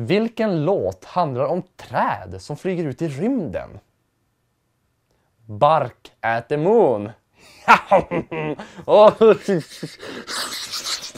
Vilken låt handlar om träd som flyger ut i rymden? Bark at the moon.